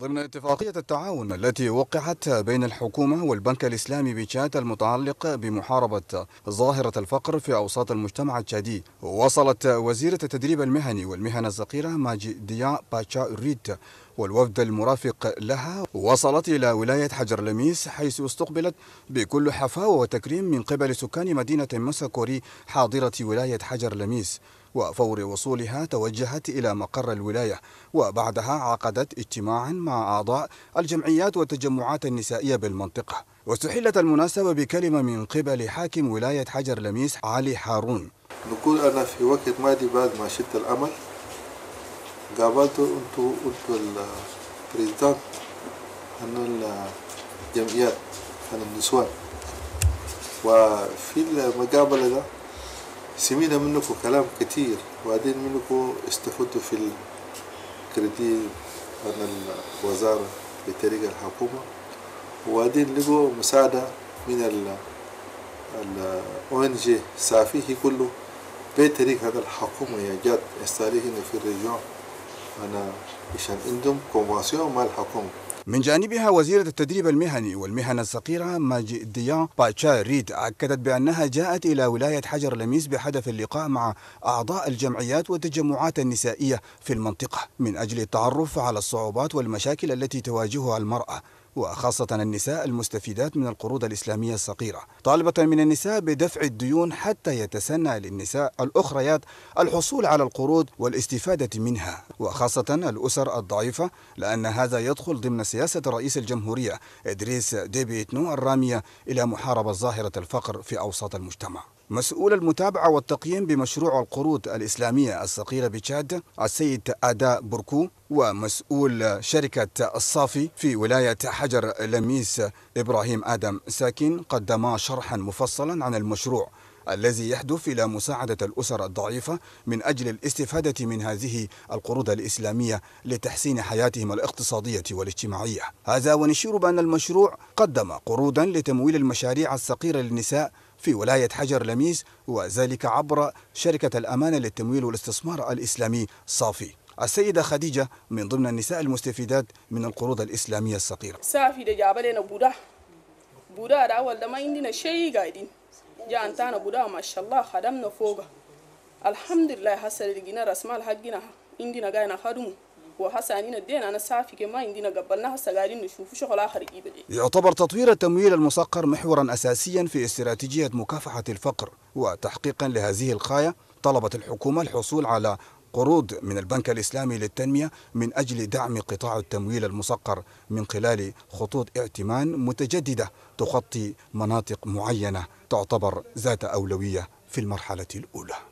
ضمن اتفاقية التعاون التي وقعت بين الحكومة والبنك الإسلامي بتشاد المتعلق بمحاربة ظاهرة الفقر في أوساط المجتمع التشادي وصلت وزيرة التدريب المهني والمهن الصغيرة ماجي ديا باتشا ريت والوفد المرافق لها وصلت إلى ولاية حجر لميس حيث استقبلت بكل حفاوة وتكريم من قبل سكان مدينة مساكوري حاضرة ولاية حجر لميس وفور وصولها توجهت إلى مقر الولاية وبعدها عقدت اجتماعا مع أعضاء الجمعيات والتجمعات النسائية بالمنطقة واستحلت المناسبة بكلمة من قبل حاكم ولاية حجر لميس علي حارون نقول أنا في وقت ماضي بعد ما شدت الأمل قابلته قلت قلت للبريزدانت أن الجمعيات عن النسوان وفي المقابلة ده سمينا منكم كلام كتير وبعدين منكم استفدتوا في الكريدين عن الوزارة بطريقة الحكومة وبعدين لقوا مساعدة من ال ال جي سافيه كله بطريقة الحكومة يا جد استاريخنا في الريجون هنا عشان عندهم كونفاسيون مع الحكومة من جانبها وزيرة التدريب المهني والمهن الصغيرة ماجي ديان باتشا ريد أكدت بأنها جاءت إلى ولاية حجر لميس بهدف اللقاء مع أعضاء الجمعيات والتجمعات النسائية في المنطقة من أجل التعرف على الصعوبات والمشاكل التي تواجهها المرأة وخاصة النساء المستفيدات من القروض الإسلامية الصغيرة طالبة من النساء بدفع الديون حتى يتسنى للنساء الأخريات الحصول على القروض والاستفادة منها وخاصة الأسر الضعيفة لأن هذا يدخل ضمن سياسة رئيس الجمهورية إدريس ديبيتنو الرامية إلى محاربة ظاهرة الفقر في أوساط المجتمع مسؤول المتابعة والتقييم بمشروع القروض الإسلامية الصغيرة بتشاد السيد أدا بركو ومسؤول شركة الصافي في ولاية حجر لميس إبراهيم آدم ساكن قدما شرحا مفصلا عن المشروع الذي يهدف إلى مساعدة الأسر الضعيفة من أجل الاستفادة من هذه القروض الإسلامية لتحسين حياتهم الاقتصادية والاجتماعية هذا ونشير بأن المشروع قدم قروضا لتمويل المشاريع الصغيرة للنساء في ولاية حجر لميس وذلك عبر شركة الأمانة للتمويل والاستثمار الإسلامي صافي السيدة خديجة من ضمن النساء المستفيدات من القروض الإسلامية الصغيرة صافي دجابة لنا بودا بودا دا ما عندنا شيء قاعدين جان تانا بودا ما شاء الله خدم فوقه الحمد لله حسن لقينا رسم الحقنا اندينا جاينا خدمه وحسانين الدين أنا سافي كما اندينا قبلنا هسا قاعدين نشوف شغل آخر يجيب يعتبر تطوير التمويل المسقر محورا أساسيا في استراتيجية مكافحة الفقر وتحقيقا لهذه الخاية طلبت الحكومة الحصول على قروض من البنك الإسلامي للتنمية من أجل دعم قطاع التمويل المصقر من خلال خطوط ائتمان متجددة تغطي مناطق معينة تعتبر ذات أولوية في المرحلة الأولى